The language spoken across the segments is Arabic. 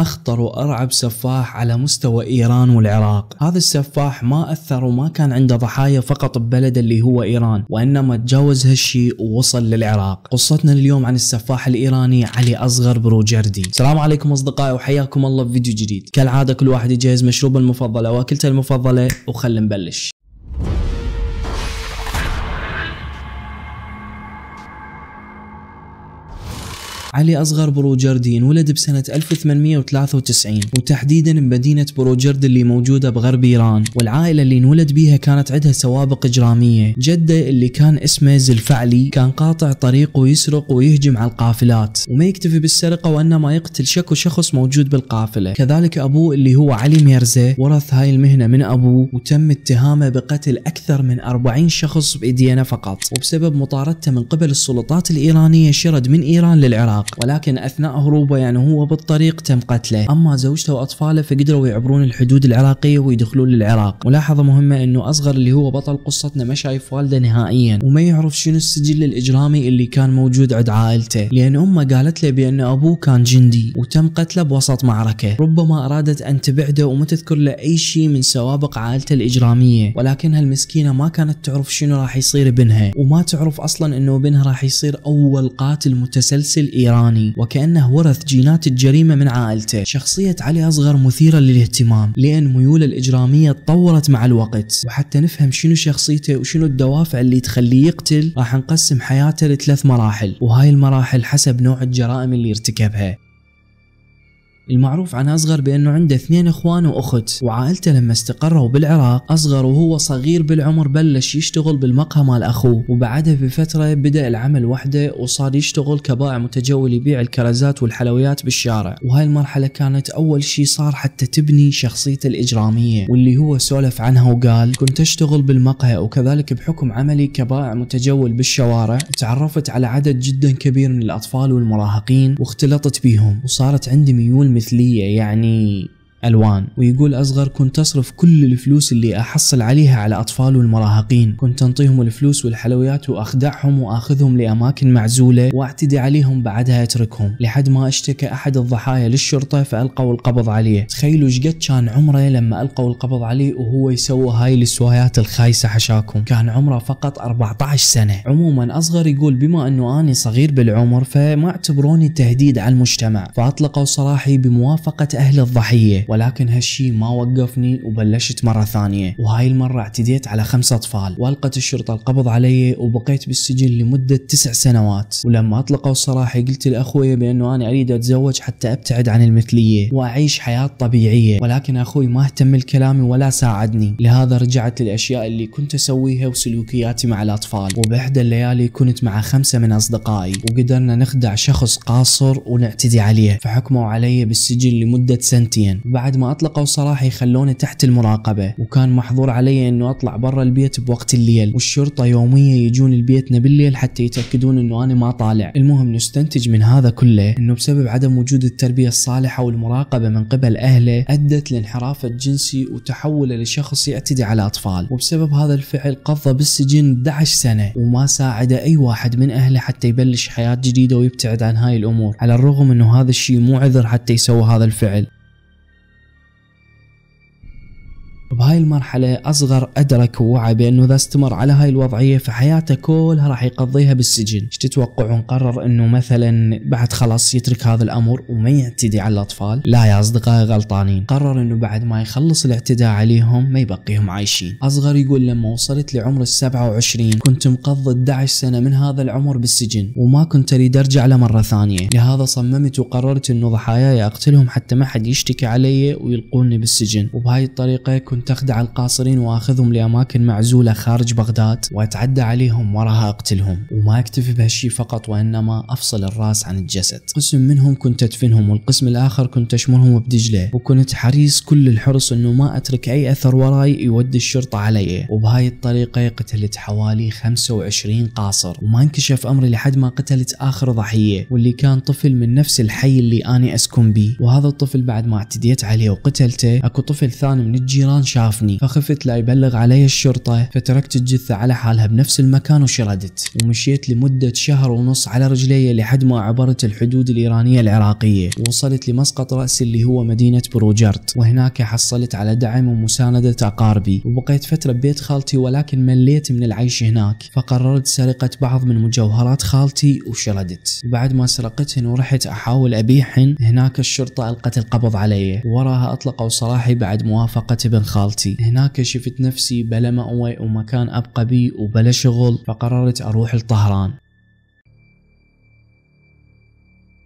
أخطر وأرعب سفاح على مستوى إيران والعراق هذا السفاح ما أثر وما كان عنده ضحايا فقط ببلده اللي هو إيران وإنما تجاوز هالشيء ووصل للعراق قصتنا اليوم عن السفاح الإيراني علي أصغر بروجردي السلام عليكم أصدقائي وحياكم الله في فيديو جديد كالعادة كل واحد يجهز مشروبه المفضل أو أكلته المفضلة وخل نبلش علي أصغر بروجردي انولد بسنة 1893 وتحديدا بمدينة بروجرد اللي موجودة بغرب إيران والعائلة اللي انولد بيها كانت عندها سوابق إجرامية جده اللي كان اسمه زلفعلي كان قاطع طريق ويسرق ويهجم على القافلات وما يكتفي بالسرقة وإنما يقتل شكو شخص موجود بالقافلة كذلك أبوه اللي هو علي ميرزا ورث هاي المهنة من أبوه وتم اتهامه بقتل أكثر من 40 شخص بإيدينا فقط وبسبب مطاردته من قبل السلطات الإيرانية شرد من إيران للعراق العراق ولكن أثناء هروبه يعني هو بالطريق تم قتله أما زوجته وأطفاله فقدروا يعبرون الحدود العراقية ويدخلون للعراق ملاحظة مهمة أنه أصغر اللي هو بطل قصتنا ما شايف والده نهائيا وما يعرف شنو السجل الإجرامي اللي كان موجود عند عائلته لأن أمه قالت له بأن أبوه كان جندي وتم قتله بوسط معركة ربما أرادت أن تبعده وما تذكر له أي شيء من سوابق عائلته الإجرامية ولكنها المسكينة ما كانت تعرف شنو راح يصير ابنها وما تعرف أصلا أنه ابنها راح يصير أول قاتل متسلسل إيراني الإيراني وكأنه ورث جينات الجريمة من عائلته شخصية علي أصغر مثيرة للاهتمام لأن ميوله الإجرامية تطورت مع الوقت وحتى نفهم شنو شخصيته وشنو الدوافع اللي تخليه يقتل راح نقسم حياته لثلاث مراحل وهاي المراحل حسب نوع الجرائم اللي ارتكبها المعروف عن أصغر بأنه عنده اثنين إخوان وأخت وعائلته لما استقروا بالعراق أصغر وهو صغير بالعمر بلش يشتغل بالمقهى مال أخوه وبعدها بفترة بدأ العمل وحده وصار يشتغل كبائع متجول يبيع الكرزات والحلويات بالشارع وهاي المرحلة كانت أول شيء صار حتى تبني شخصيته الإجرامية واللي هو سولف عنها وقال كنت أشتغل بالمقهى وكذلك بحكم عملي كبائع متجول بالشوارع تعرفت على عدد جدا كبير من الأطفال والمراهقين واختلطت بيهم وصارت عندي ميول مثلية يعني ألوان ويقول أصغر كنت أصرف كل الفلوس اللي أحصل عليها على أطفال والمراهقين كنت أنطيهم الفلوس والحلويات وأخدعهم وأخذهم لأماكن معزولة وأعتدي عليهم بعدها أتركهم لحد ما اشتكى أحد الضحايا للشرطة فألقوا القبض عليه تخيلوا شقد كان عمره لما ألقوا القبض عليه وهو يسوى هاي السوايات الخايسة حشاكم كان عمره فقط 14 سنة عموما أصغر يقول بما أنه اني صغير بالعمر فما اعتبروني تهديد على المجتمع فأطلقوا سراحي بموافقة أهل الضحية ولكن هالشي ما وقفني وبلشت مرة ثانية وهاي المرة اعتديت على خمسة أطفال وألقت الشرطة القبض علي وبقيت بالسجن لمدة تسع سنوات ولما أطلقوا الصراحة قلت لأخوي بأنه أنا أريد أتزوج حتى أبتعد عن المثلية وأعيش حياة طبيعية ولكن أخوي ما اهتم لكلامي ولا ساعدني لهذا رجعت للأشياء اللي كنت أسويها وسلوكياتي مع الأطفال وبإحدى الليالي كنت مع خمسة من أصدقائي وقدرنا نخدع شخص قاصر ونعتدي عليه فحكموا علي بالسجن لمدة سنتين بعد ما اطلقوا صلاحي يخلونه تحت المراقبه وكان محظور علي انه اطلع برا البيت بوقت الليل والشرطه يوميا يجون لبيتنا بالليل حتى يتاكدون انه انا ما طالع المهم نستنتج من هذا كله انه بسبب عدم وجود التربيه الصالحه والمراقبه من قبل اهله ادت لانحرافه الجنسي وتحوله لشخص يعتدي على اطفال وبسبب هذا الفعل قضى بالسجن 11 سنه وما ساعده اي واحد من اهله حتى يبلش حياه جديده ويبتعد عن هاي الامور على الرغم انه هذا الشيء مو عذر حتى يسوي هذا الفعل بهاي المرحلة أصغر أدرك ووعى بأنه إذا استمر على هاي الوضعية فحياته كلها راح يقضيها بالسجن ايش تتوقعون قرر أنه مثلا بعد خلاص يترك هذا الأمر وما يعتدي على الأطفال لا يا أصدقائي غلطانين قرر أنه بعد ما يخلص الاعتداء عليهم ما يبقيهم عايشين أصغر يقول لما وصلت لعمر السبعة وعشرين كنت مقضي 11 سنة من هذا العمر بالسجن وما كنت أريد أرجع له مرة ثانية لهذا صممت وقررت أنه ضحاياي أقتلهم حتى ما حد يشتكي علي ويلقوني بالسجن وبهاي الطريقة كنت كنت أخدع القاصرين وأخذهم لأماكن معزولة خارج بغداد وأتعدى عليهم وراها أقتلهم وما أكتفي بهالشيء فقط وإنما أفصل الرأس عن الجسد قسم منهم كنت أدفنهم والقسم الآخر كنت أشمرهم بدجلة وكنت حريص كل الحرص أنه ما أترك أي أثر وراي يودي الشرطة علي وبهاي الطريقة قتلت حوالي 25 قاصر وما انكشف أمري لحد ما قتلت آخر ضحية واللي كان طفل من نفس الحي اللي اني أسكن بيه وهذا الطفل بعد ما اعتديت عليه وقتلته أكو طفل ثاني من الجيران شافني فخفت لا يبلغ علي الشرطة فتركت الجثة على حالها بنفس المكان وشردت ومشيت لمدة شهر ونص على رجلي لحد ما عبرت الحدود الإيرانية العراقية ووصلت لمسقط رأس اللي هو مدينة بروجرت وهناك حصلت على دعم ومساندة أقاربي وبقيت فترة ببيت خالتي ولكن مليت من العيش هناك فقررت سرقة بعض من مجوهرات خالتي وشردت وبعد ما سرقتهن ورحت أحاول أبيعهن هناك الشرطة ألقت القبض علي وراها أطلقوا سراحي بعد موافقة ابن خالتي خالتي هناك شفت نفسي بلا مأوى ومكان أبقى بي وبلا شغل فقررت أروح لطهران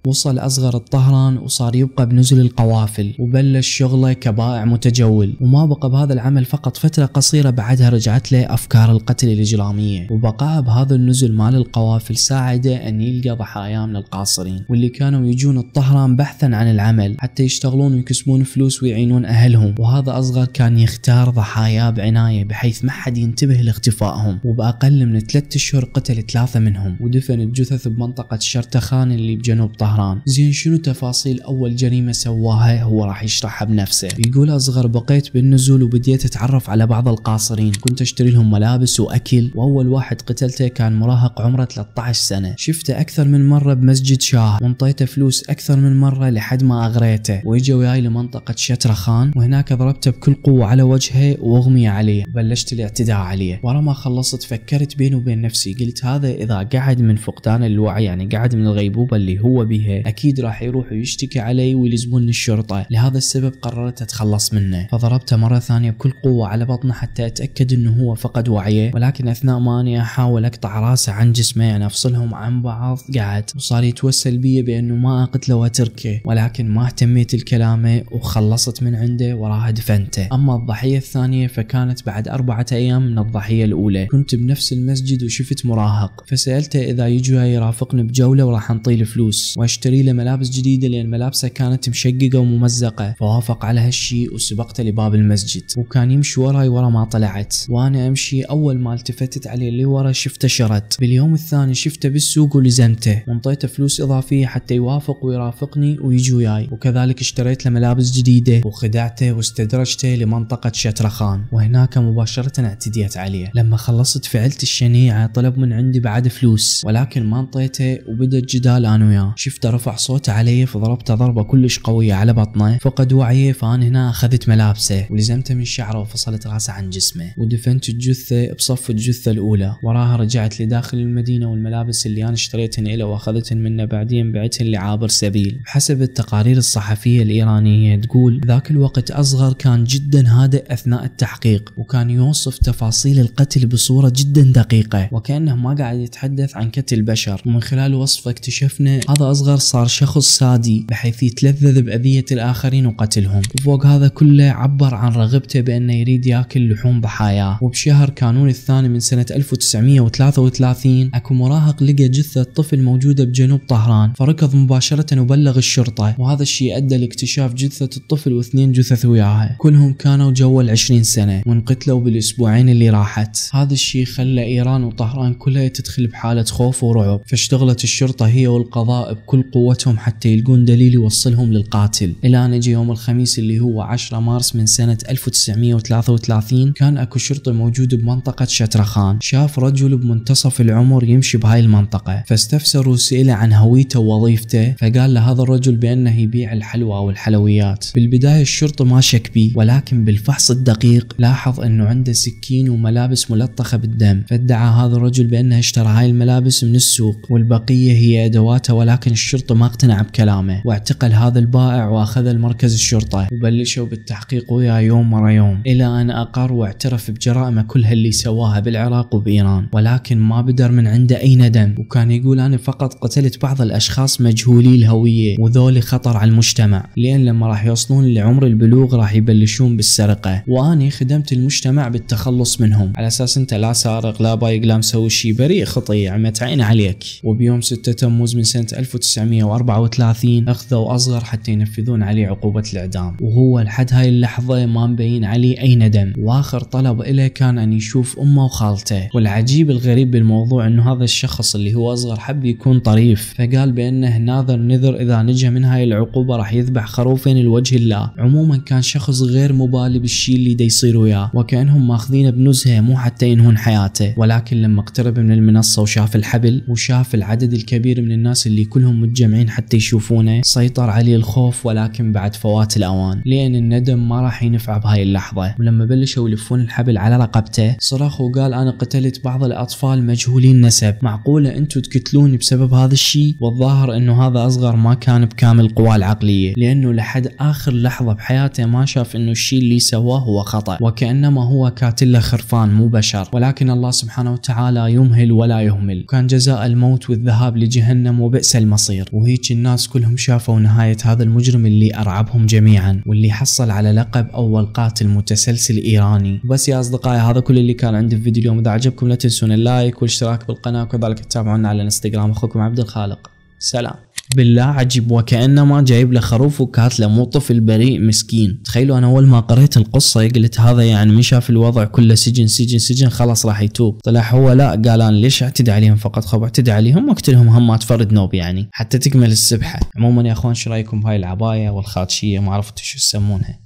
وصل أصغر الطهران وصار يبقى بنزل القوافل وبلش شغله كبائع متجول وما بقى بهذا العمل فقط فترة قصيرة بعدها رجعت له أفكار القتل الإجرامية وبقى بهذا النزل مال القوافل ساعده أن يلقى ضحاياه من القاصرين واللي كانوا يجون الطهران بحثا عن العمل حتى يشتغلون ويكسبون فلوس ويعينون أهلهم وهذا أصغر كان يختار ضحاياه بعناية بحيث ما حد ينتبه لاختفائهم وبأقل من ثلاثة أشهر قتل ثلاثة منهم ودفن الجثث بمنطقة الشرتخان اللي بجنوب طهران طهران زين شنو تفاصيل اول جريمه سواها هو راح يشرحها بنفسه يقول اصغر بقيت بالنزول وبديت اتعرف على بعض القاصرين كنت اشتري لهم ملابس واكل واول واحد قتلته كان مراهق عمره 13 سنه شفته اكثر من مره بمسجد شاه وانطيته فلوس اكثر من مره لحد ما اغريته واجا وياي لمنطقه شترخان وهناك ضربته بكل قوه على وجهه واغمي عليه بلشت الاعتداء عليه ورا ما خلصت فكرت بيني وبين نفسي قلت هذا اذا قعد من فقدان الوعي يعني قعد من الغيبوبه اللي هو بيها عليها اكيد راح يروح ويشتكي علي ويلزمون الشرطه لهذا السبب قررت اتخلص منه فضربته مره ثانيه بكل قوه على بطنه حتى اتاكد انه هو فقد وعيه ولكن اثناء ما اني احاول اقطع راسه عن جسمه يعني افصلهم عن بعض قعد وصار يتوسل بي بانه ما اقتله واتركه ولكن ما اهتميت لكلامه وخلصت من عنده وراها دفنته اما الضحيه الثانيه فكانت بعد اربعه ايام من الضحيه الاولى كنت بنفس المسجد وشفت مراهق فسالته اذا يجي يرافقني بجوله وراح نطيل فلوس واشتري له ملابس جديدة لأن ملابسه كانت مشققة وممزقة فوافق على هالشي وسبقته لباب المسجد وكان يمشي وراي ورا ما طلعت وأنا أمشي أول ما التفتت عليه اللي ورا شفته شرد باليوم الثاني شفته بالسوق ولزمته وانطيته فلوس إضافية حتى يوافق ويرافقني ويجي وياي وكذلك اشتريت له ملابس جديدة وخدعته واستدرجته لمنطقة شترخان وهناك مباشرة اعتديت عليه لما خلصت فعلت الشنيعة طلب من عندي بعد فلوس ولكن ما انطيته وبدأ الجدال أنا وياه شفت شفته رفع صوته علي فضربته ضربة كلش قوية على بطنه فقد وعيه فأنا هنا أخذت ملابسه ولزمته من شعره وفصلت راسه عن جسمه ودفنت الجثة بصف الجثة الأولى وراها رجعت لداخل المدينة والملابس اللي أنا اشتريتهن له وأخذتهن منه بعدين بعتهن لعابر سبيل بحسب التقارير الصحفية الإيرانية تقول ذاك الوقت أصغر كان جدا هادئ أثناء التحقيق وكان يوصف تفاصيل القتل بصورة جدا دقيقة وكأنه ما قاعد يتحدث عن قتل بشر ومن خلال وصفه اكتشفنا هذا أصغر هتلر صار شخص سادي بحيث يتلذذ بأذية الآخرين وقتلهم وفوق هذا كله عبر عن رغبته بأنه يريد ياكل لحوم ضحاياه وبشهر كانون الثاني من سنة 1933 أكو مراهق لقى جثة طفل موجودة بجنوب طهران فركض مباشرة وبلغ الشرطة وهذا الشيء أدى لاكتشاف جثة الطفل واثنين جثث وياها كلهم كانوا جوا العشرين سنة وانقتلوا بالأسبوعين اللي راحت هذا الشيء خلى إيران وطهران كلها تدخل بحالة خوف ورعب فاشتغلت الشرطة هي والقضاء بكل بكل قوتهم حتى يلقون دليل يوصلهم للقاتل الى ان اجى يوم الخميس اللي هو 10 مارس من سنة 1933 كان اكو شرطي موجود بمنطقة شترخان شاف رجل بمنتصف العمر يمشي بهاي المنطقة فاستفسر وسئله عن هويته ووظيفته فقال لهذا الرجل بانه يبيع الحلوى او الحلويات بالبداية الشرطي ما شك بي ولكن بالفحص الدقيق لاحظ انه عنده سكين وملابس ملطخة بالدم فادعى هذا الرجل بانه اشترى هاي الملابس من السوق والبقية هي ادواته ولكن الشرطة ما اقتنع بكلامه واعتقل هذا البائع واخذ المركز الشرطة وبلشوا بالتحقيق وياه يوم ورا يوم إلى أن أقر واعترف بجرائمه كلها اللي سواها بالعراق وبإيران ولكن ما بدر من عنده أي ندم وكان يقول أنا فقط قتلت بعض الأشخاص مجهولي الهوية وذولي خطر على المجتمع لأن لما راح يوصلون لعمر البلوغ راح يبلشون بالسرقة وأني خدمت المجتمع بالتخلص منهم على أساس أنت لا سارق لا بايق لا مسوي شيء بريء خطي عمت عين عليك وبيوم 6 تموز من سنة 1900 1934 أخذوا أصغر حتى ينفذون عليه عقوبة الإعدام وهو لحد هاي اللحظة ما مبين عليه أي ندم وآخر طلب إله كان أن يشوف أمه وخالته والعجيب الغريب بالموضوع أنه هذا الشخص اللي هو أصغر حب يكون طريف فقال بأنه ناذر نذر إذا نجا من هاي العقوبة راح يذبح خروفين لوجه الله عموما كان شخص غير مبالي بالشي اللي دا يصير وياه وكأنهم ماخذينه بنزهة مو حتى ينهون حياته ولكن لما اقترب من المنصة وشاف الحبل وشاف العدد الكبير من الناس اللي كلهم متجمعين حتى يشوفونه سيطر عليه الخوف ولكن بعد فوات الأوان لأن الندم ما راح ينفع بهاي اللحظة ولما بلشوا يلفون الحبل على رقبته صرخ وقال أنا قتلت بعض الأطفال مجهولين النسب معقولة أنتم تقتلوني بسبب هذا الشيء والظاهر أنه هذا أصغر ما كان بكامل قواه العقلية لأنه لحد آخر لحظة بحياته ما شاف أنه الشيء اللي سواه هو خطأ وكأنما هو له خرفان مو بشر ولكن الله سبحانه وتعالى يمهل ولا يهمل كان جزاء الموت والذهاب لجهنم وبئس المصير يصير وهيك الناس كلهم شافوا نهاية هذا المجرم اللي أرعبهم جميعا واللي حصل على لقب أول قاتل متسلسل إيراني بس يا أصدقائي هذا كل اللي كان عندي في فيديو اليوم إذا عجبكم لا تنسون اللايك والاشتراك بالقناة وكذلك تتابعونا على الانستغرام أخوكم عبد الخالق سلام بالله عجيب وكانما جايب له خروف وكاتله مو طفل بريء مسكين تخيلوا انا اول ما قريت القصه قلت هذا يعني من شاف الوضع كله سجن سجن سجن خلاص راح يتوب طلع هو لا قال انا ليش اعتدي عليهم فقط خب اعتدي عليهم واقتلهم همات فرد نوب يعني حتى تكمل السبحه عموما يا اخوان شو رايكم بهاي العبايه والخاتشيه ما عرفت شو يسمونها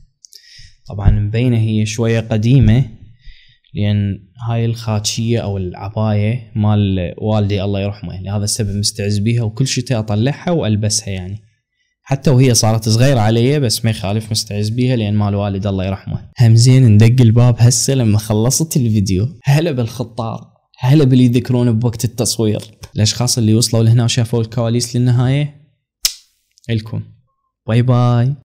طبعا مبينه هي شويه قديمه لان هاي الخاتشيه او العبايه مال والدي الله يرحمه يعني هذا السبب مستعز بيها وكل شتاء اطلعها والبسها يعني حتى وهي صارت صغيره علي بس ما يخالف مستعز بيها لان مال والد الله يرحمه همزين ندق الباب هسه لما خلصت الفيديو هلا بالخطار هلا باللي يذكرون بوقت التصوير الاشخاص اللي وصلوا لهنا وشافوا الكواليس للنهايه الكم باي باي